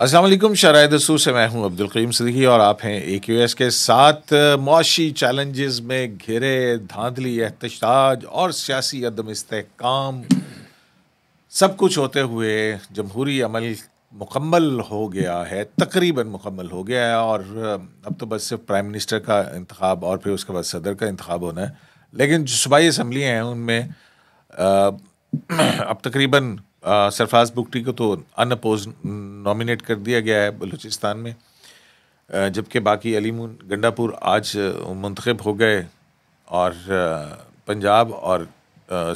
असलम शराद दसू से मैं हूँ अब्दुल करीम और आप हैं ए क्यू एस के साथ मुआशी चैलेंजेस में घिरे धांधली एहतजाज और सियासी अदम इसकाम सब कुछ होते हुए जमहूरी अमल मुकम्मल हो गया है तकरीबन मुकम्मल हो गया है और अब तो बस सिर्फ प्राइम मिनिस्टर का इंतब और फिर उसके बाद सदर का इंतबाब होना है लेकिन जो सूबाई असम्बलियाँ हैं उनमें अब तकरीबन सरफराज बुगटी को तो अनअपोज नॉमिनेट कर दिया गया है बलूचिस्तान में जबकि बाकी अली गंडापुर आज मंतखब हो गए और पंजाब और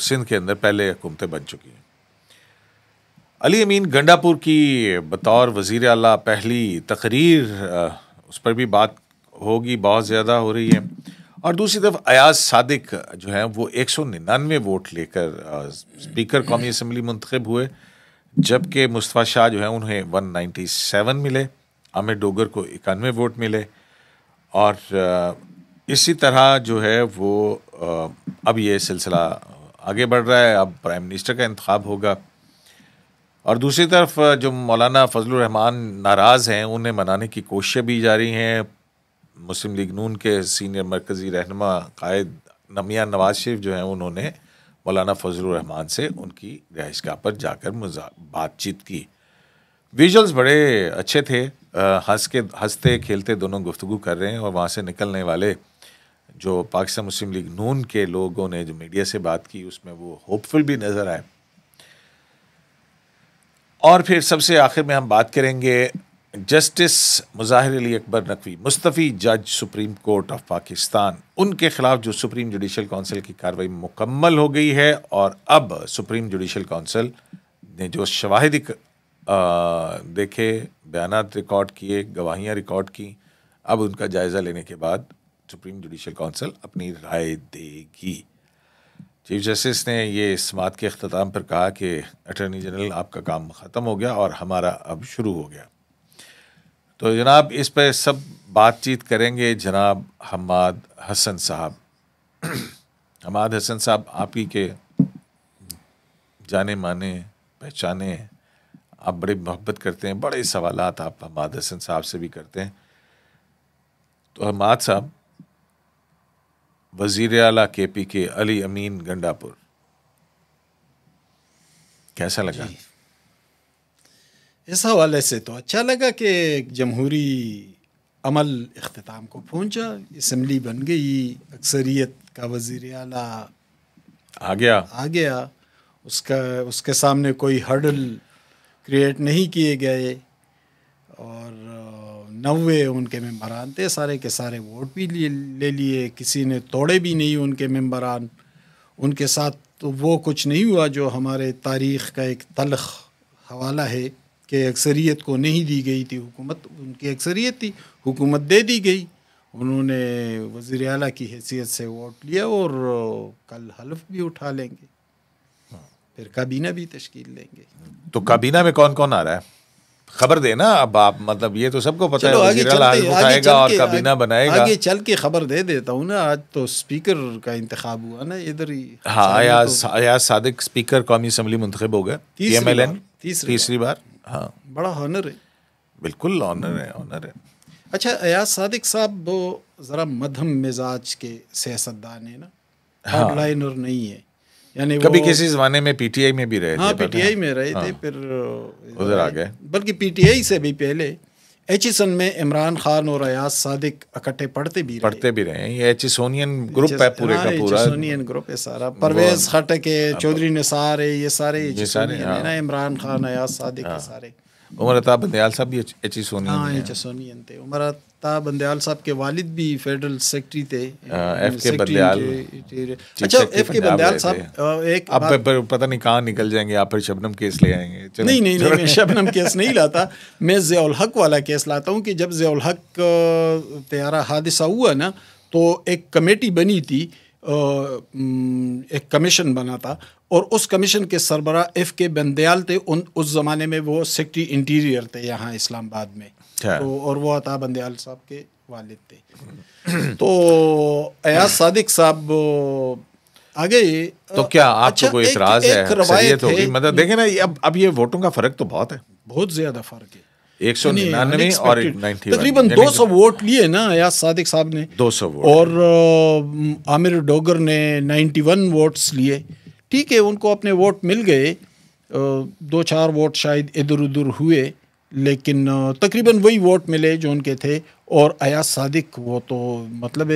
सिंध के अंदर पहले हुकूमतें बन चुकी हैं अली अमीन गंडापुर की बतौर वज़ी अला पहली तकरीर उस पर भी बात होगी बहुत ज़्यादा हो रही है और दूसरी तरफ अयाज सादिक जो हैं वो एक सौ निन्यानवे वोट लेकर स्पीकर कौमी असम्बली मंतखब हुए जबकि मुस्तफ़ा शाह जो हैं उन्हें वन सेवन मिले आमिर डोगर को इक्यानवे वोट मिले और इसी तरह जो है वो अब ये सिलसिला आगे बढ़ रहा है अब प्राइम मिनिस्टर का इंतब होगा और दूसरी तरफ जो मौलाना फजल रहमान नाराज़ हैं उन्हें मनाने की कोशिशें भी जारी हैं मुस्लिम लीग नून के सीनियर मरकज़ी रहनमा कायद नमिया नवाज शरीफ जो हैं उन्होंने मौलाना फजल रहमान से उनकी रहाइशगा पर जाकर बातचीत की विजुअल्स बड़े अच्छे थे हंस के हंसते खेलते दोनों गुफ्तु कर रहे हैं और वहाँ से निकलने वाले जो पाकिस्तान मुस्लिम लीग नून के लोगों ने जो मीडिया से बात की उसमें वो होपफुल भी नज़र आए और फिर सबसे आखिर में हम बात करेंगे जस्टिस मुजाहिर अली अकबर नकवी मुस्तफ़ी जज सुप्रीम कोर्ट ऑफ पाकिस्तान उनके ख़िलाफ़ जो सुप्रीम जुडिशल काउंसिल की कार्रवाई मुकम्मल हो गई है और अब सुप्रीम जुडिशल काउंसिल ने जो शवाहद देखे बयान रिकॉर्ड किए गवाहियाँ रिकॉर्ड की अब उनका जायज़ा लेने के बाद सुप्रीम जुडिशल काउंसिल अपनी राय देगी चीफ जस्टिस ने ये इस बात के अख्ताम पर कहा कि अटर्नी जनरल आपका काम ख़त्म हो गया और हमारा अब शुरू हो गया तो जनाब इस पर सब बातचीत करेंगे जनाब हमाद हसन साहब हमाद हसन साहब आप ही के जाने माने पहचाने आप बड़ी मोहब्बत करते हैं बड़े सवाल आप हमाद हसन साहब से भी करते हैं तो हमाद साहब वज़ी अला के पी के अली अमीन गंडापुर कैसा लगा इस हवाले से तो अच्छा लगा कि जमहूरी अमल अख्ताम को पहुंचा इसम्बली बन गई अक्सरियत का वजीर अला आ गया आ गया उसका उसके सामने कोई हर्डल क्रिएट नहीं किए गए और नवे उनके मम्बरान थे सारे के सारे वोट भी ले लिए किसी ने तोड़े भी नहीं उनके मम्बरान उनके साथ तो वो कुछ नहीं हुआ जो हमारे तारीख़ का एक तलख हवाला है के अक्सरीत को नहीं दी गई थी हुकूमत उनकी अक्सरीत थी हुकूमत दे दी गई उन्होंने वज़ी अला की हैसियत से वोट लिया और कल हलफ भी उठा लेंगे हाँ। फिर काबीना भी तश्कील लेंगे तो काबीना में कौन कौन आ रहा है खबर देना अब आप मतलब ये तो सबको पता है आगे चलते, आगे और काबीना बनाएगा आगे चल के खबर दे देता हूँ ना आज तो स्पीकर का इंतखब हुआ ना इधर ही हाँ अयाज तो अयाज सादिक स्पीकर कौमी असम्बली मुंतब हो गए एम तीसरी तीसरी बार, बार हाँ बड़ा हॉनर है बिल्कुल ऑनर है ऑनर है अच्छा अयाज सादिक साहब वो ज़रा मध्यम मिजाज के सियासतदान है ना हाँ और नहीं है यानी कभी किसी जमाने में पीटीआई में भी रहे हाँ, थे पीटीआई हाँ, में रहे हाँ, थे फिर उधर आ गए बल्कि पीटीआई से भी पहले एचिसन में इमरान खान और अयाज सादिक इकट्ठे पढ़ते भी पढ़ते भी रहे ये एचिसोनियन ग्रुप है पूरे का हाँ, पूरा एचिसोनियन ग्रुप है सारा परवेज खटक है हाँ, चौधरी निसार है ये सारे ये सारे हाँ। ना इमरान खान अयाज सादिक सारे उमर अताब बंदयाल साहब भी एचिसोनियन हाँ एचिसोनियन थे उमर ता बंदयाल साहब के वालिद भी फेडरल सेक्रेटरी थे एफ के बंदयाल अच्छा एफ के बंदयाल साहब एक अब पता नहीं कहाँ निकल जाएंगे आप फिर शबनम केस ले आएंगे नहीं नहीं नहीं मैं शबनम केस नहीं लाता मैं ज़ियाल हक वाला केस लाता हूँ कि जब ज़ियाल हक तैयारा हादसा हुआ ना तो एक कमेटी बनी थी एक कमीशन बना था और उस कमीशन के सरबरा एफ के बंदयाल थे उन उस ज़माने में वो सेक्रेटरी इंटीरियर थे यहाँ इस्लामाबाद में अच्छा तो और वो अता बंदयाल साहब के वालिद थे तो अयाज सादिक साहब आगे तो क्या आपको अच्छा, कोई इतराज है तो मतलब देखे ना अब अब ये वोटों का फर्क तो बहुत है बहुत ज्यादा फर्क है एक सौ निन्यानवे और तकरीबन दो सौ वोट लिए ना अयाज सादिक साहब ने दो सौ वोट और आमिर डोगर ने नाइन्टी वन वोट्स लिए ठीक है उनको अपने वोट मिल गए दो चार वोट शायद इधर उधर हुए लेकिन तकरीबन वही वोट मिले जो उनके थे और अयाज सादिक वो तो मतलब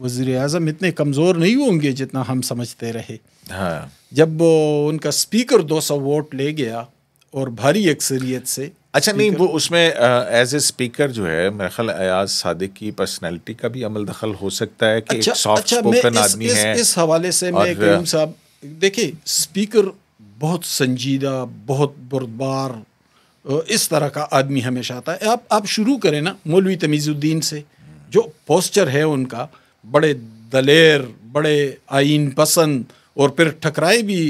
वज़ी अजम इतने कमज़ोर नहीं होंगे जितना हम समझते रहे हाँ। जब उनका स्पीकर 200 वोट ले गया और भारी अक्सरियत से अच्छा नहीं वो उसमें एज ए स्पीकर जो है मेरा ख्याल अयाज सादिक की पर्सनैलिटी का भी अमल दखल हो सकता है कि अच्छा, एक अच्छा, अच्छा मैं अच्छा, इस, है इस हवाले से मैं करीम साहब देखिए स्पीकर बहुत संजीदा बहुत बुरदबार इस तरह का आदमी हमेशा आता है आप आप शुरू करें ना मौलवी तमीज़ुद्दीन से जो पोस्चर है उनका बड़े दलेर बड़े आइन पसंद और फिर ठकराए भी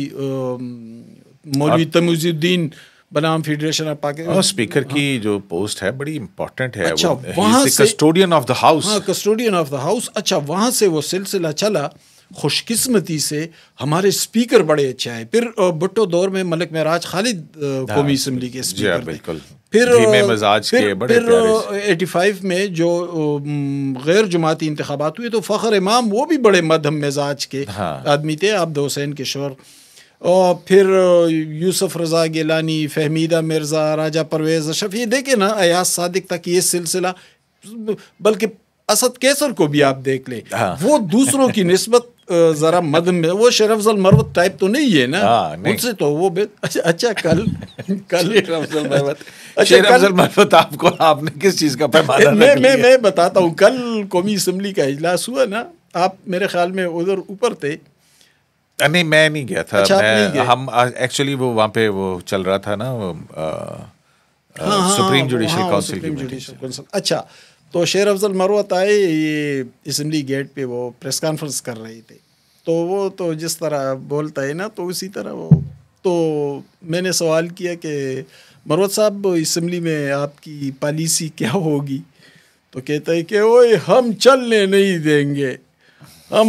मौलवी तमीज़ुद्दीन बनाम फेडरेशन ऑफ पाकिस्तान और स्पीकर की हाँ। जो पोस्ट है बड़ी इंपॉर्टेंट है अच्छा वहाँ से कस्टोडियन ऑफ द हाउस हाँ कस्टोडियन ऑफ द हाउस अच्छा वहाँ से वो सिलसिला चला खुशकस्मती से हमारे स्पीकर बड़े अच्छे आए फिर भुट्टो दौर में मलिक महराज खालिद हाँ। कौमी असम्बली के स्पीकर हाँ, बिल्कुल फिर मजाज फिर, के बड़े फिर एटी फाइव में जो गैर जमाती इंतबात हुए तो फ़खर इमाम वो भी बड़े मध्यम मिजाज के हाँ। आदमी थे आबद हुसैन के शोर और फिर यूसुफ रज़ा गिलानी फहमीदा मिर्ज़ा राजा परवेज़ अशरफ ये देखे ना अयाज सदक तक ये सिलसिला बल्कि असद कैसर को भी आप देख ले हाँ। वो दूसरों की नस्बत जरा मद में वो शरफजल मरवत टाइप तो नहीं है ना हाँ, उनसे तो वो अच्छा, अच्छा कल कल शरफजल मरवत अच्छा शरफजल आपको आपने किस चीज़ का पैमाना मैं मैं मैं बताता हूँ कल कौमी असम्बली का इजलास हुआ ना आप मेरे ख्याल में उधर ऊपर थे नहीं मैं नहीं गया था अच्छा, मैं नहीं हम एक्चुअली वो वहाँ पे वो चल रहा था ना सुप्रीम जुडिशल काउंसिल अच्छा तो शेर अफजल मरवत आए ये इसम्बली गेट पे वो प्रेस कॉन्फ्रेंस कर रहे थे तो वो तो जिस तरह बोलता है ना तो उसी तरह वो तो मैंने सवाल किया कि मरवत साहब इसम्बली में आपकी पॉलिसी क्या होगी तो कहता है कि ओए हम चलने नहीं देंगे हम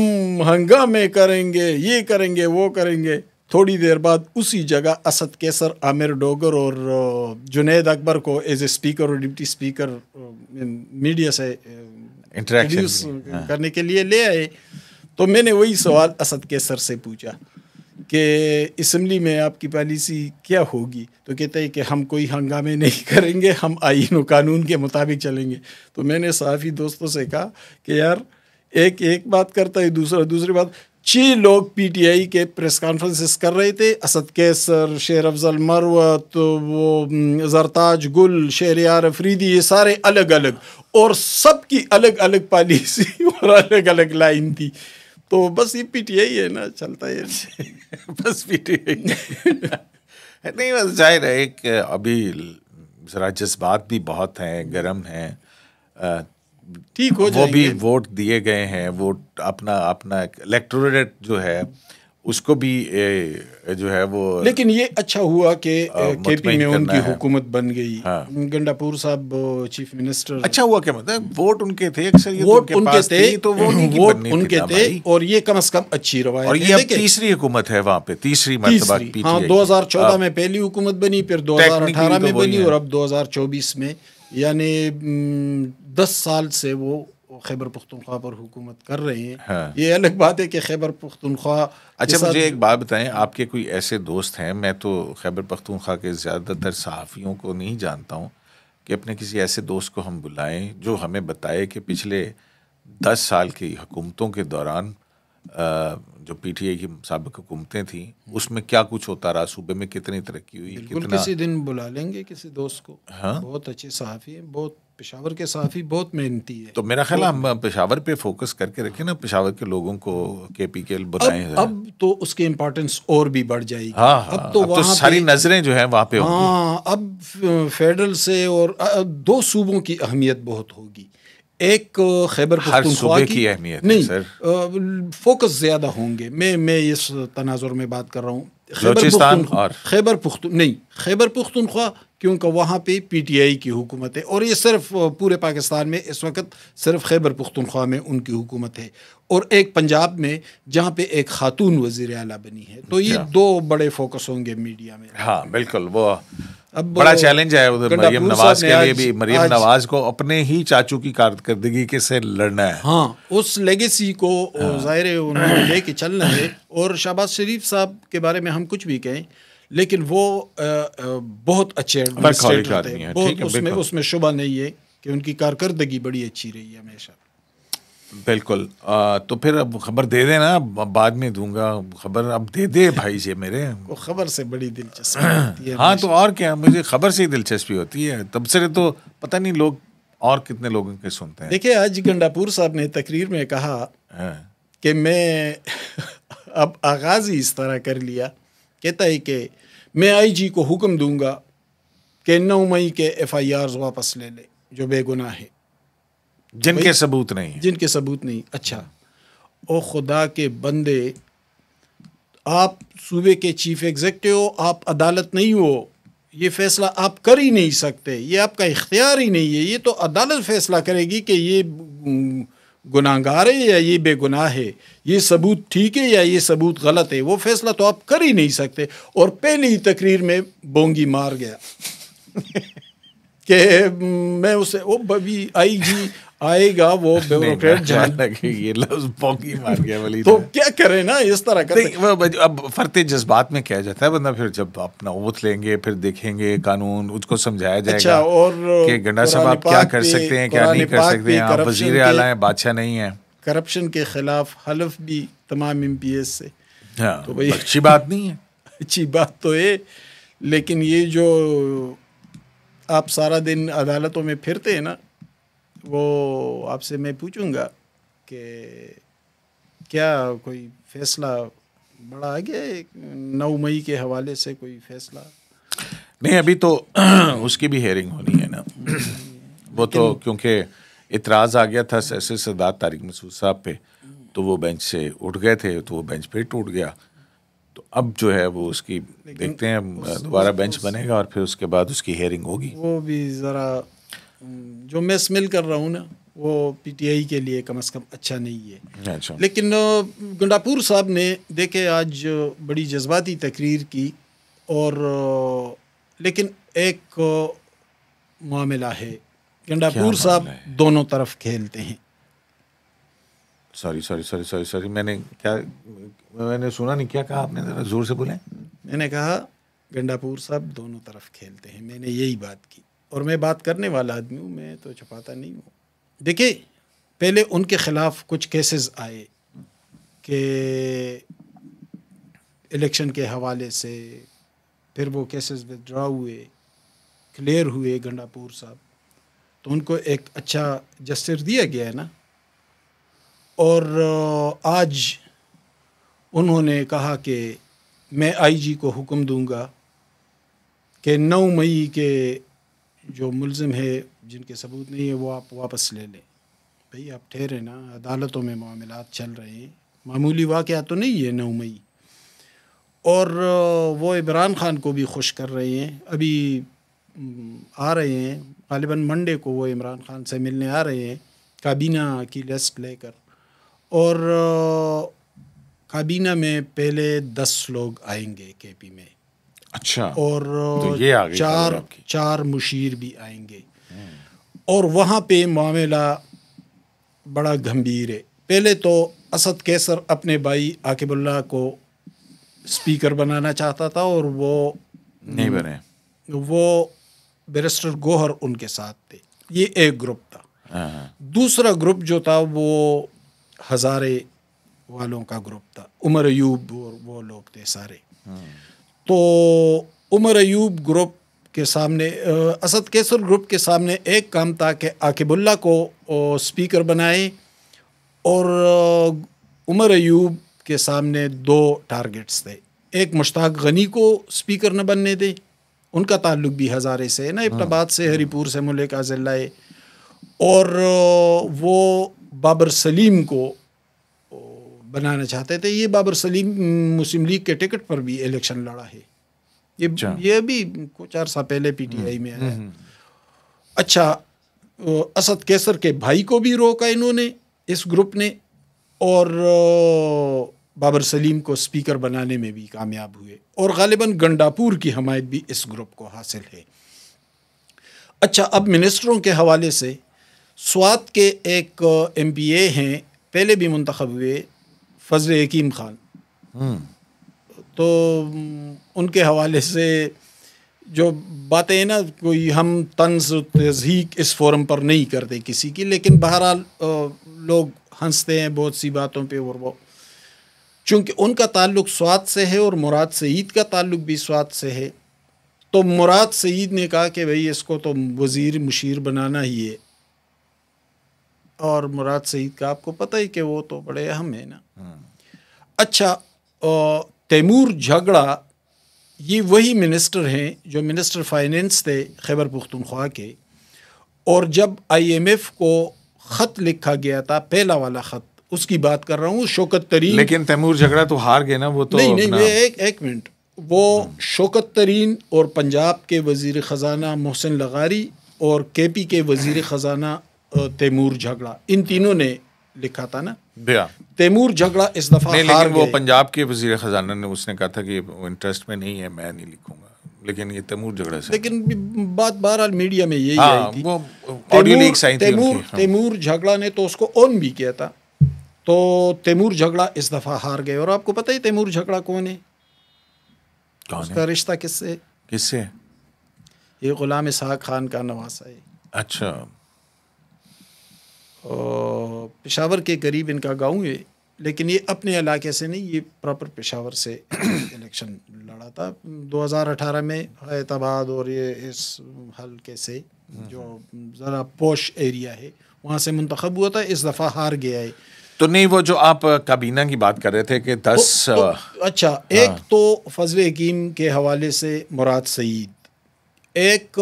हंगामे करेंगे ये करेंगे वो करेंगे थोड़ी देर बाद उसी जगह असद केसर आमिर डोगर और जुनेद अकबर को एज ए स्पीकर और डिप्टी स्पीकर मीडिया से इंट्रैक्शन हाँ। करने के लिए ले आए तो मैंने वही सवाल असद केसर से पूछा कि इसम्बली में आपकी पॉलिसी क्या होगी तो कहते हैं कि हम कोई हंगामे नहीं करेंगे हम आइन व कानून के मुताबिक चलेंगे तो मैंने साफ़ी दोस्तों से कहा कि यार एक एक बात करता है दूसरा दूसरी बात छह लोग पीटीआई के प्रेस कॉन्फ्रेंसिस कर रहे थे असद कैसर शेर अफजल मरवत वो जरताज गुल शेर यार अफरीदी ये सारे अलग अलग और सबकी अलग अलग पॉलिसी और अलग अलग लाइन थी तो बस ये पीटीआई है ना चलता है बस पीटीआई नहीं बस जाहिर है एक अभी ज़रा जज्बात भी बहुत हैं गर्म हैं ठीक हो वो भी वोट दिए गए हैं वोट अपना अपना इलेक्टोरेट जो है उसको भी ए, जो है वो लेकिन ये अच्छा हुआ कि केपी में उनकी हुकूमत बन गई हाँ। गंडापुर साहब चीफ मिनिस्टर अच्छा हुआ क्या मतलब वोट उनके थे अक्सर वोट उनके थे तो वो वोट उनके थे और ये कम से कम अच्छी रवायत और ये तीसरी हुकूमत है वहाँ पे तीसरी मतलब हाँ दो हजार चौदह में पहली हुकूमत बनी फिर दो हजार अठारह तो में बनी और अब दो हजार चौबीस में यानी दस साल से वो खैबर पुख्तनख्वा पर हुकूमत कर रहे हैं हाँ। ये अलग बात है कि खैबर पुख्तनख्वा अच्छा मुझे एक बात बताएं आपके कोई ऐसे दोस्त हैं मैं तो खैबर पख्तनख्वा के ज़्यादातर सहाफ़ियों को नहीं जानता हूँ कि अपने किसी ऐसे दोस्त को हम बुलाएं जो हमें बताए कि पिछले दस साल की हुकूमतों के दौरान जो पीटीए की सबक हुकूमतें थी उसमें क्या कुछ होता रहा सूबे में कितनी तरक्की हुई कितना किसी दिन बुला लेंगे किसी दोस्त को हाँ बहुत अच्छे सहाफ़ी हैं बहुत पेशावर के सहाफ़ी बहुत मेहनती है तो मेरा ख्याल हम पेशावर पे फोकस करके रखें ना पेशावर के लोगों को के पी के बताएं अब, अब तो उसकी इम्पोर्टेंस और भी बढ़ जाएगी हाँ, हाँ, अब तो, अब तो सारी नज़रें जो है वहाँ पे हाँ अब फेडरल से और दो सूबों की अहमियत बहुत होगी एक खैबर पख्तूनख्वा की अहमियत नहीं सर फोकस ज्यादा होंगे मैं मैं इस तनाजुर में बात कर रहा हूँ खैबर और खैबर पुख्तू नहीं खैबर पुख्तनख्वा क्योंकि वहाँ पे पीटीआई की हुकूमत है और ये सिर्फ पूरे पाकिस्तान में इस वक्त सिर्फ खैबर पुख्तनख्वा में उनकी हुकूमत है और एक पंजाब में जहाँ पे एक खातून वजीर अला बनी है तो ये अच्छा। दो बड़े फोकस होंगे मीडिया में हाँ बिल्कुल वो अब बड़ा चैलेंज आया उधर मरियम नवाज के लिए भी मरियम नवाज को अपने ही चाचू की कारदगी के से लड़ना है हाँ उस लेगेसी को हाँ। जाहिर है उन्होंने लेके चलना है और शहबाज शरीफ साहब के बारे में हम कुछ भी कहें लेकिन वो बहुत अच्छे बहुत उसमें उसमें शुबा नहीं है कि उनकी कारकर्दगी बड़ी अच्छी रही है हमेशा बिल्कुल तो फिर अब खबर दे देना बाद में दूंगा खबर अब दे दे भाई से मेरे को खबर से बड़ी दिलचस्पी हाँ तो और क्या मुझे खबर से ही दिलचस्पी होती है तब से तो पता नहीं लोग और कितने लोगों के सुनते हैं देखिए आज गंडापुर साहब ने तकरीर में कहा हाँ। कि मैं अब आगाज ही इस तरह कर लिया कहता है कि मैं आई जी को हुक्म दूंगा कि नौ मई के एफ आई आर वापस ले ले जो बेगुनाह है जिनके सबूत नहीं जिनके सबूत नहीं अच्छा ओ खुदा के बंदे आप सूबे के चीफ एग्जेक्टिव हो आप अदालत नहीं हो ये फैसला आप कर ही नहीं सकते ये आपका इख्तियार ही नहीं है ये तो अदालत फैसला करेगी कि ये गुनागार है या ये बेगुनाह है ये सबूत ठीक है या ये सबूत गलत है वो फैसला तो आप कर ही नहीं सकते और पहली ही तकरीर में बोंगी मार गया कि मैं उसे ओ बबी आई जी आएगा वो ब्यूरोक्रेट जान लगे ये लफ्ज पॉकी मार गया वाली तो क्या करें ना इस तरह का तो- अब फरते जज्बात में क्या जाता है बंदा फिर जब अपना ओथ लेंगे फिर देखेंगे कानून उसको समझाया अच्छा, जाएगा अच्छा, और कि गंडा साहब आप क्या कर सकते हैं क्या नहीं कर सकते हैं आप वजीर आला हैं बादशाह नहीं है करप्शन के खिलाफ हलफ भी तमाम एम पी एस से हाँ, तो भाई अच्छी बात नहीं है अच्छी बात तो है लेकिन ये जो आप सारा दिन अदालतों में फिरते हैं ना वो आपसे मैं पूछूंगा कि क्या कोई फैसला बड़ा आ गया नौ मई के हवाले से कोई फैसला नहीं अभी तो उसकी भी हेयरिंग होनी है ना वो तो क्योंकि इतराज़ आ गया था सैसे सदात तारिक मसूद साहब पे तो वो बेंच से उठ गए थे तो वो बेंच पे टूट गया तो अब जो है वो उसकी देखते हैं दोबारा बेंच उस, बनेगा और फिर उसके बाद उसकी हेयरिंग होगी वो भी ज़रा हम्म, जो मैं स्मेल कर रहा हूँ ना वो पीटीआई के लिए कम से कम अच्छा नहीं है अच्छा। लेकिन गुंडापुर साहब ने देखे आज बड़ी जज्बाती तकरीर की और लेकिन एक मामला है गंडापुर साहब दोनों तरफ खेलते हैं sorry sorry sorry sorry sorry मैंने क्या मैंने सुना नहीं क्या कहा आपने ज़ोर से बोले मैंने कहा गंडापुर साहब दोनों तरफ खेलते हैं मैंने यही बात की और मैं बात करने वाला आदमी हूँ मैं तो छपाता नहीं हूँ देखिए पहले उनके ख़िलाफ़ कुछ केसेस आए कि इलेक्शन के हवाले से फिर वो केसेस विदड्रा हुए क्लियर हुए गंडापुर साहब तो उनको एक अच्छा जस्टिस दिया गया है ना और आज उन्होंने कहा कि मैं आईजी को हुक्म दूंगा कि 9 मई के जो मुलम है जिनके सबूत नहीं है वो आप वापस ले लें भाई आप ठहरे ना अदालतों में मामला चल रहे हैं मामूली वाक़ तो नहीं है नौ मई और वो इमरान ख़ान को भी खुश कर रहे हैं अभी आ रहे हैं गालिबा मंडे को वो इमरान ख़ान से मिलने आ रहे हैं काबीना की लिस्ट लेकर और काबीना में पहले दस लोग आएंगे के पी में अच्छा और तो ये आ गई चार चार मुशीर भी आएंगे और वहाँ पे मामला बड़ा गंभीर है पहले तो असद कैसर अपने भाई आकिबुल्ला को स्पीकर बनाना चाहता था और वो नहीं बने वो बैरिस्टर गोहर उनके साथ थे ये एक ग्रुप था हाँ, हाँ। दूसरा ग्रुप जो था वो हज़ारे वालों का ग्रुप था उमर यूब और वो लोग थे सारे हाँ। तो उमर अयूब ग्रुप के सामने असद कैसर ग्रुप के सामने एक काम था कि आकिबुल्ला को स्पीकर बनाए और उमर अयूब के सामने दो टारगेट्स थे एक मुश्ताक गनी को स्पीकर न बनने दे उनका ताल्लुक भी हज़ारे से है ना हाँ। इब्टाबाद से हाँ। हरीपुर से मुल्क आज़िला और वो बाबर सलीम को बनाना चाहते थे ये बाबर सलीम मुस्लिम लीग के टिकट पर भी इलेक्शन लड़ा है ये अच्छा। ये भी कुछ अरसा पहले पीटीआई में आया हम्म, हम्म, हम्म। अच्छा असद कैसर के भाई को भी रोका इन्होंने इस ग्रुप ने और बाबर सलीम को स्पीकर बनाने में भी कामयाब हुए और गालिबा गंडापुर की हमायत भी इस ग्रुप को हासिल है अच्छा अब मिनिस्टरों के हवाले से स्वात के एक एमपीए हैं पहले भी मंतखब हुए फजल यकीम खान हम्म। तो उनके हवाले से जो बातें हैं ना कोई हम तंज तजीक इस फोरम पर नहीं करते किसी की लेकिन बहरहाल लोग हंसते हैं बहुत सी बातों पे और वो चूँकि उनका ताल्लुक स्वाद से है और मुराद सईद का ताल्लुक भी स्वाद से है तो मुराद सईद ने कहा कि भाई इसको तो वज़ीर मुशीर बनाना ही है और मुराद सईद का आपको पता ही कि वो तो बड़े अहम है ना हाँ। अच्छा तैमूर झगड़ा ये वही मिनिस्टर हैं जो मिनिस्टर फाइनेंस थे खैबर पुख्तनख्वा के और जब आईएमएफ को ख़त लिखा गया था पहला वाला ख़त उसकी बात कर रहा हूँ शोकत तरीन लेकिन तैमूर झगड़ा तो हार गए ना वो तो नहीं नहीं ये एक एक मिनट वो हाँ। शौकत तरीन और पंजाब के वजीर ख़जाना मोहसिन लगारी और के पी के वजीर ख़जाना तैमूर झगड़ा इन तीनों ने लिखा था ना तैमूर झगड़ा इस दफा नहीं, लेकिन वो पंजाब के वजीर खजाना ने उसने कहा था कि वो इंटरेस्ट में नहीं है मैं नहीं लिखूंगा लेकिन ये तैमूर झगड़ा से लेकिन बात बहरहाल मीडिया में यही हाँ, आई थी वो ऑडियो लीक्स आई तैमूर हाँ। तैमूर झगड़ा ने तो उसको ऑन भी किया था तो तैमूर झगड़ा इस दफा हार गए और आपको पता ही तैमूर झगड़ा कौन है कौन उसका रिश्ता किससे किससे ये गुलाम इसहाक खान का नवासा है अच्छा पेशावर के करीब इनका गाँव है लेकिन ये अपने इलाके से नहीं ये प्रॉपर पेशावर से इलेक्शन लड़ा था 2018 में हैदराबाद और ये इस हल्के से जो ज़रा पोश एरिया है वहाँ से मंतखब हुआ था इस दफ़ा हार गया है तो नहीं वो जो आप काबीना की बात कर रहे थे कि दस तो, तो, अच्छा हाँ। एक तो फजल हकीम के हवाले से मुराद सईद एक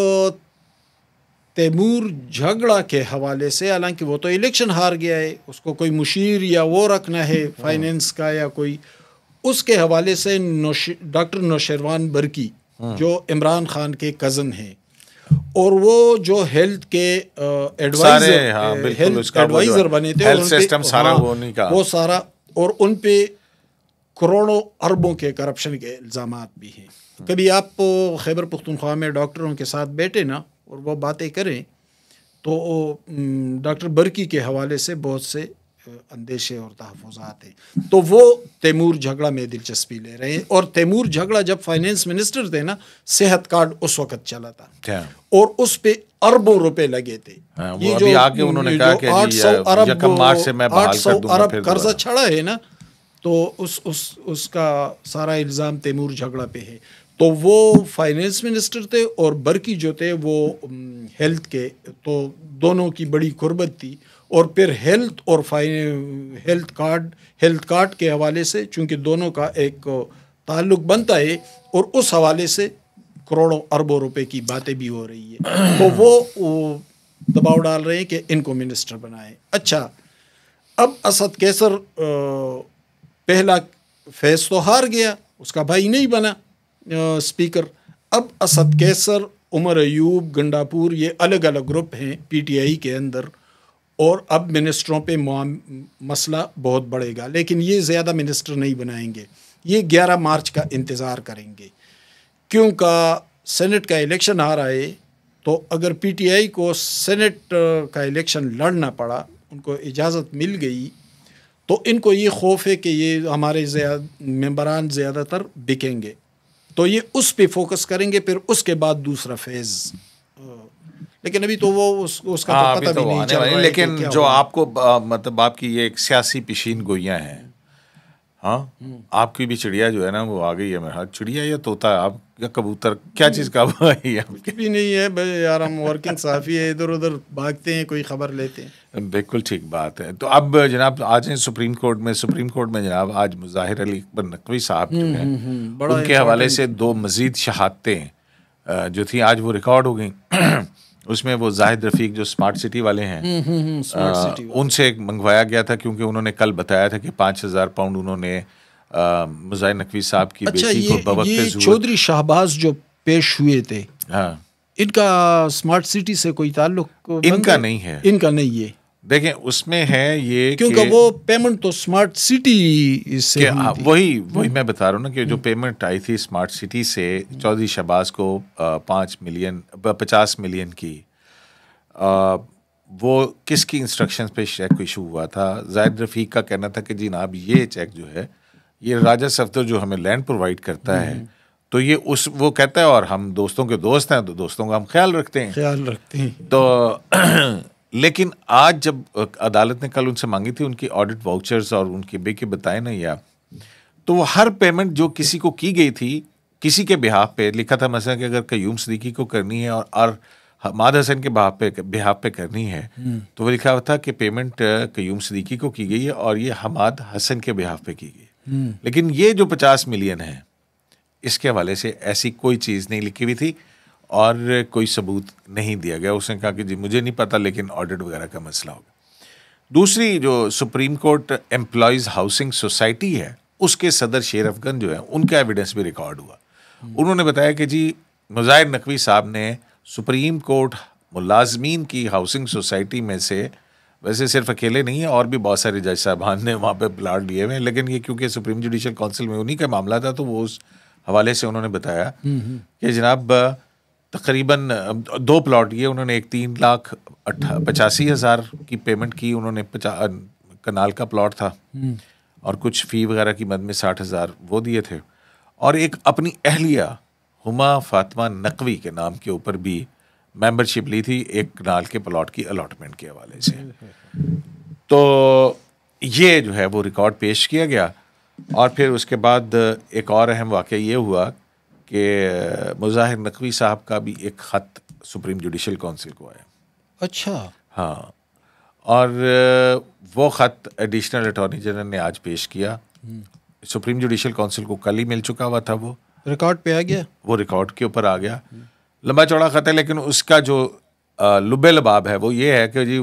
तैमूर झगड़ा के हवाले से हालांकि वो तो इलेक्शन हार गया है उसको कोई मुशीर या वो रखना है हाँ। फाइनेंस का या कोई उसके हवाले से डॉक्टर नौशरवान बरकी हाँ। जो इमरान खान के कज़न हैं और वो जो हेल्थ के एडवाइजर हाँ, हेल्थ एडवाइजर बने थे हेल्थ सिस्टम सारा हाँ, वो नहीं वो सारा और उन पे करोड़ों अरबों के करप्शन के इल्ज़ाम भी हैं हाँ। कभी आप खैबर पुख्तनख्वा में डॉक्टरों के साथ बैठे ना और वो बातें करें तो डॉक्टर बर्की के हवाले से बहुत से अंदेशे और तहफात हैं तो वो तैमूर झगड़ा में दिलचस्पी ले रहे हैं और तैमूर झगड़ा जब फाइनेंस मिनिस्टर थे ना सेहत कार्ड उस वक्त चला था और उस पर अरबों रुपए लगे थे हाँ, ये जो आगे उन्होंने कहा कि आठ सौ अरब आठ सौ अरब कर्जा छड़ा है ना तो उस उस उसका सारा इल्ज़ाम तैमूर झगड़ा पे है तो वो फाइनेंस मिनिस्टर थे और बरकी जो थे वो हेल्थ के तो दोनों की बड़ी कुर्बत थी और फिर हेल्थ और fine health card health card के हवाले से चूंकि दोनों का एक ताल्लुक बनता है और उस हवाले से करोड़ों अरबों रुपए की बातें भी हो रही है तो वो, वो दबाव डाल रहे हैं कि इनको मिनिस्टर बनाए अच्छा अब असद कैसर पहला फैज तो हार गया उसका भाई नहीं बना स्पीकर अब असद कैसर उमर अयूब गंडापुर ये अलग अलग ग्रुप हैं पीटीआई के अंदर और अब मिनिस्टरों पे मसला बहुत बढ़ेगा लेकिन ये ज़्यादा मिनिस्टर नहीं बनाएंगे ये 11 मार्च का इंतज़ार करेंगे क्योंकि सेनेट का इलेक्शन आ रहा है तो अगर पीटीआई को सेनेट का इलेक्शन लड़ना पड़ा उनको इजाज़त मिल गई तो इनको ये खौफ है कि ये हमारे ज्याद मेम्बरान ज़्यादातर बिकेंगे तो ये उस पे फोकस करेंगे फिर उसके बाद दूसरा फेज लेकिन अभी तो वो उस, उसका आ, तो हाँ, पता तो भी नहीं चल रहा है लेकिन जो आपको मतलब आपकी ये एक सियासी पिशीन गोइयाँ हैं हाँ हम्म। आपकी भी चिड़िया जो है ना वो आ गई है मेरे हाथ चिड़िया या तोता आप या कबूतर क्या चीज़ का भाई आपके भी नहीं है भाई यार हम वर्किंग साफ़ी है इधर उधर भागते हैं कोई खबर लेते हैं बिल्कुल ठीक बात है तो अब जनाब आज हैं सुप्रीम कोर्ट में सुप्रीम कोर्ट में जनाब आज मुजाहिर अली अकबर नकवी साहब जो हम्म, हैं हम्म, हम्म, उनके हवाले से दो मज़ीद शहादतें जो थी आज वो रिकॉर्ड हो गई उसमें वो जाहिद रफीक जो स्मार्ट सिटी वाले हैं उनसे मंगवाया गया था क्योंकि उन्होंने कल बताया था कि पाँच हज़ार पाउंड उन्होंने मुजाहिर नकवी साहब की अच्छा, बेटी को ये चौधरी शाहबाज जो पेश हुए थे हाँ इनका स्मार्ट सिटी से कोई ताल्लुक इनका नहीं है इनका नहीं है देखें उसमें है ये क्योंकि वो पेमेंट तो स्मार्ट सिटी से हाँ, वही वही मैं बता रहा हूँ ना कि जो पेमेंट हम्म। आई थी स्मार्ट सिटी से चौधरी शहबाज को पाँच मिलियन पचास मिलियन की आ, वो किसकी इंस्ट्रक्शंस पे चेक इशू हुआ था जायद रफ़ीक का कहना था कि जी नाब ये चेक जो है ये राजा सफदर जो हमें लैंड प्रोवाइड करता है हम्म। तो ये उस वो कहता है और हम दोस्तों के दोस्त हैं तो दोस्तों का हम ख्याल रखते हैं ख्याल रखते हैं तो लेकिन आज जब अदालत ने कल उनसे मांगी थी उनकी ऑडिट वाउचर्स और उनके बेके बताए ना या तो वो हर पेमेंट जो किसी को की गई थी किसी के बिहाफ पे लिखा था मसा कि अगर कयूम सदीकी को करनी है और और हमाद हसन के बिहाफ पे बिहाफ पे करनी है हम्म। तो वो लिखा था कि पेमेंट कयूम सदीकी को की गई है और ये हमाद हसन के बिहाफ पे की गई हम्म। लेकिन ये जो पचास मिलियन है इसके हवाले से ऐसी कोई चीज़ नहीं लिखी हुई थी और कोई सबूत नहीं दिया गया उसने कहा कि जी मुझे नहीं पता लेकिन ऑडिट वगैरह का मसला होगा दूसरी जो supreme court employees housing society है उसके सदर शेर अफगन जो है उनका एविडेंस भी रिकॉर्ड हुआ हम्म। उन्होंने बताया कि जी मुजाहिर नकवी साहब ने सुप्रीम कोर्ट मुलाजमीन की हाउसिंग सोसाइटी में से वैसे सिर्फ अकेले नहीं है और भी बहुत सारे जज साहबान ने वहाँ पे प्लाट लिए हुए हैं लेकिन ये क्योंकि सुप्रीम जुडिशल काउंसिल में उन्हीं का मामला था तो वो उस हवाले से उन्होंने बताया कि जनाब तकरीबन दो प्लाट ये उन्होंने एक तीन लाख पचासी हज़ार की पेमेंट की उन्होंने कनाल का प्लाट था और कुछ फ़ी वगैरह की मद में साठ हज़ार वो दिए थे और एक अपनी अहलिया हुमा फातमा नकवी के नाम के ऊपर भी मेंबरशिप ली थी एक नाल के प्लॉट की अलॉटमेंट के हवाले से तो ये जो है वो रिकॉर्ड पेश किया गया और फिर उसके बाद एक और अहम वाक़ ये हुआ कि मुजाहिर नकवी साहब का भी एक ख़त सुप्रीम जुडिशल काउंसिल को आया अच्छा हाँ और वो ख़त एडिशनल अटॉर्नी जनरल ने आज पेश किया सुप्रीम जुडिशल काउंसिल को कल ही मिल चुका हुआ था वो रिकॉर्ड पे आ गया वो रिकॉर्ड के ऊपर आ गया लंबा चौड़ा ख़त है लेकिन उसका जो लुबे लबाब है वो ये है कि जी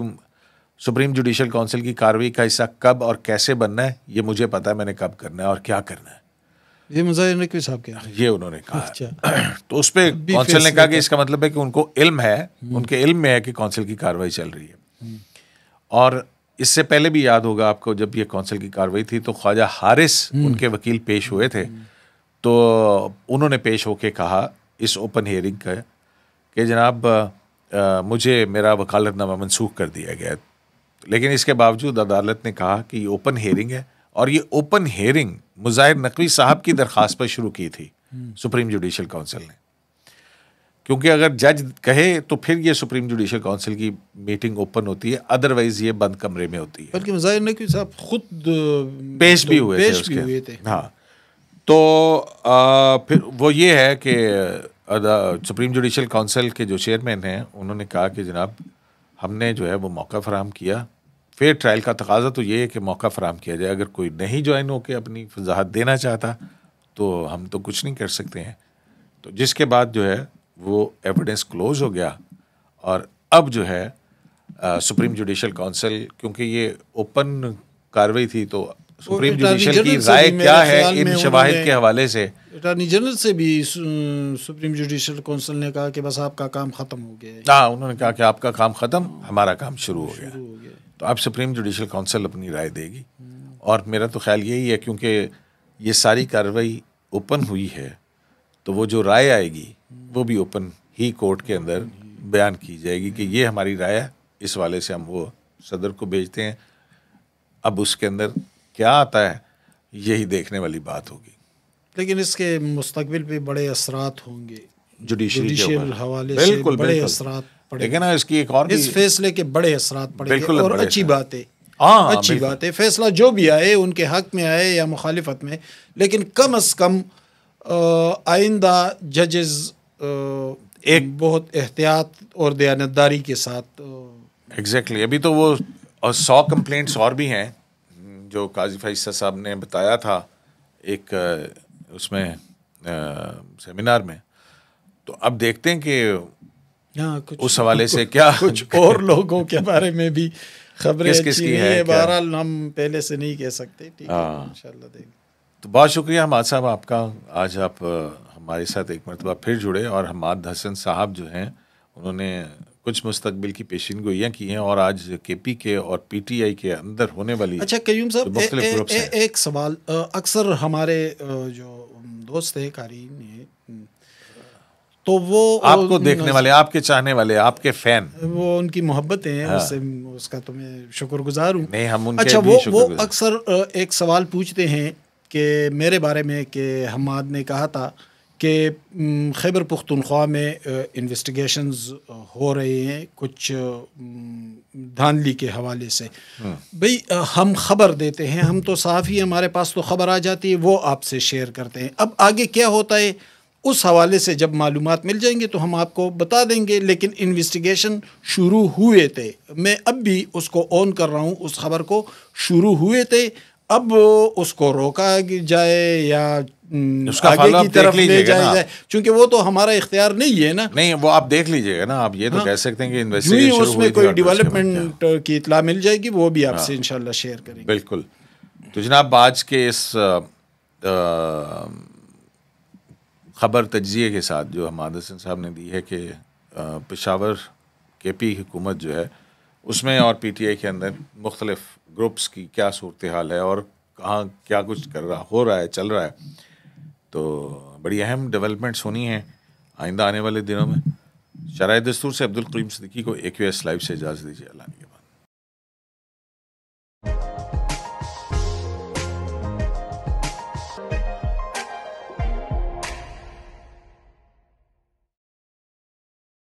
सुप्रीम जुडिशल काउंसिल की कार्रवाई का हिस्सा कब और कैसे बनना है ये मुझे पता है मैंने कब करना है और क्या करना है ये मुजाहिर साहब क्या ये उन्होंने कहा अच्छा। तो उस पर काउंसिल ने कहा कि इसका मतलब है कि उनको इल्म है हम्म। उनके इल्म में है कि काउंसिल की कार्रवाई चल रही है हम्म। और इससे पहले भी याद होगा आपको जब ये काउंसिल की कार्रवाई थी तो ख्वाजा हारिस हम्म। उनके वकील पेश हुए थे तो उन्होंने पेश होके कहा इस ओपन हेयरिंग का कि जनाब मुझे मेरा वकालतनामा मनसूख कर दिया गया लेकिन इसके बावजूद अदालत ने कहा कि ये ओपन हेयरिंग है और ये ओपन हेयरिंग मुजाहिर नकवी साहब की दरख्वास्त पर शुरू की थी सुप्रीम जुडिशल काउंसिल ने क्योंकि अगर जज कहे तो फिर ये सुप्रीम जुडिशल काउंसिल की मीटिंग ओपन होती है अदरवाइज ये बंद कमरे में होती है बल्कि मुजाहिर नकवी साहब खुद पेश भी हुए पेश थे, भी हुए थे हाँ तो आ, फिर वो ये है कि सुप्रीम जुडिशल काउंसिल के जो चेयरमैन हैं उन्होंने कहा कि जनाब हमने जो है वो मौका फराम किया फिर ट्रायल का तकाजा तो ये है कि मौका फराम किया जाए अगर कोई नहीं ज्वाइन होकर अपनी वजाहत देना चाहता तो हम तो कुछ नहीं कर सकते हैं तो जिसके बाद जो है वो एविडेंस क्लोज हो गया और अब जो है आ, सुप्रीम जुडिशल काउंसिल क्योंकि ये ओपन कार्रवाई थी तो सुप्रीम जुडिशल की राय क्या है इन शवाहद के हवाले से अटॉर्नी जनरल से भी सुप्रीम जुडिशल काउंसिल ने कहा कि बस आपका काम ख़त्म हो गया हाँ उन्होंने कहा कि आपका काम ख़त्म हमारा काम शुरू हो गया तो अब सुप्रीम जुडिशल काउंसिल अपनी राय देगी और मेरा तो ख्याल यही है क्योंकि ये सारी कार्रवाई ओपन हुई है तो वो जो राय आएगी वो भी ओपन ही कोर्ट के अंदर बयान की जाएगी कि ये हमारी राय है इस वाले से हम वो सदर को भेजते हैं अब उसके अंदर क्या आता है यही देखने वाली बात होगी लेकिन इसके मुस्तबिल पे बड़े असरात होंगे जुडिशियल हवाले बिल्कुल, से बड़े असरात ना इसकी एक और इस फैसले के बड़े असरात पड़ेंगे और अच्छी बात है हाँ, अच्छी बात है फैसला जो भी आए उनके हक में आए या मुखालिफत में लेकिन कम अज कम आइंदा जजेस एक बहुत एहतियात और दयानतदारी के साथ एग्जैक्टली exactly. अभी तो वो सौ कंप्लेंट्स और भी हैं जो काजी फैसा साहब ने बताया था एक उसमें आ, सेमिनार में तो अब देखते हैं कि हाँ, कुछ उस हवाले से क्या कुछ और लोगों के बारे में भी खबरें किस किस की है बहरहाल हम पहले से नहीं कह सकते ठीक है हाँ। तो बहुत शुक्रिया हम साहब आपका आज आप हमारे साथ एक मरतबा फिर जुड़े और हमाद हसन साहब जो हैं उन्होंने कुछ मुस्तकबिल की पेशीन गोइयाँ की हैं और आज के पी के और पी टी आई के अंदर होने वाली अच्छा क्यूम साहब तो एक सवाल अक्सर हमारे जो दोस्त है कारीन है तो वो आपको देखने वाले आपके चाहने वाले आपके फैन वो उनकी मोहब्बत है हाँ। उससे उसका तो मैं शुक्रगुजार हूँ नहीं हम उनके अच्छा वो वो अक्सर एक सवाल पूछते हैं कि मेरे बारे में कि हमाद ने कहा था कि खैबर पुख्तनख्वा में इन्वेस्टिगेशंस हो रहे हैं कुछ धानली के हवाले से हाँ। भाई हम ख़बर देते हैं हम तो साफ़ ही हमारे पास तो ख़बर आ जाती है वो आपसे शेयर करते हैं अब आगे क्या होता है उस हवाले से जब मालूम मिल जाएंगे तो हम आपको बता देंगे लेकिन इन्वेस्टिगेशन शुरू हुए थे मैं अब भी उसको ऑन कर रहा हूँ उस खबर को शुरू हुए थे अब उसको रोका जाए या हम्म, उसका आगे की तरफ ले जाए क्योंकि वो तो हमारा इख्तियार नहीं है ना नहीं वो आप देख लीजिएगा ना आप ये तो हाँ। कह सकते हैं कि इन्वेस्टिगेशन उसमें कोई डेवलपमेंट की इतला मिल जाएगी वो भी आपसे हाँ। इंशाल्लाह शेयर करेंगे बिल्कुल तो जनाब आज के इस खबर तजिए के साथ जो हम सिंह साहब ने दी है कि पेशावर के पी हुकूमत जो है उसमें और पी टी आई के अंदर मुख्तलिफ ग्रुप्स की क्या सूरत हाल है और कहाँ क्या कुछ कर रहा हो रहा है चल रहा है तो बड़ी अहम डेवलपमेंट्स होनी है आइंदा आने वाले दिनों में शराय दस्तूर से अब्दुल करीम सदीकी को ए क्यू एस लाइव से इजाज़त दीजिए अल्लाह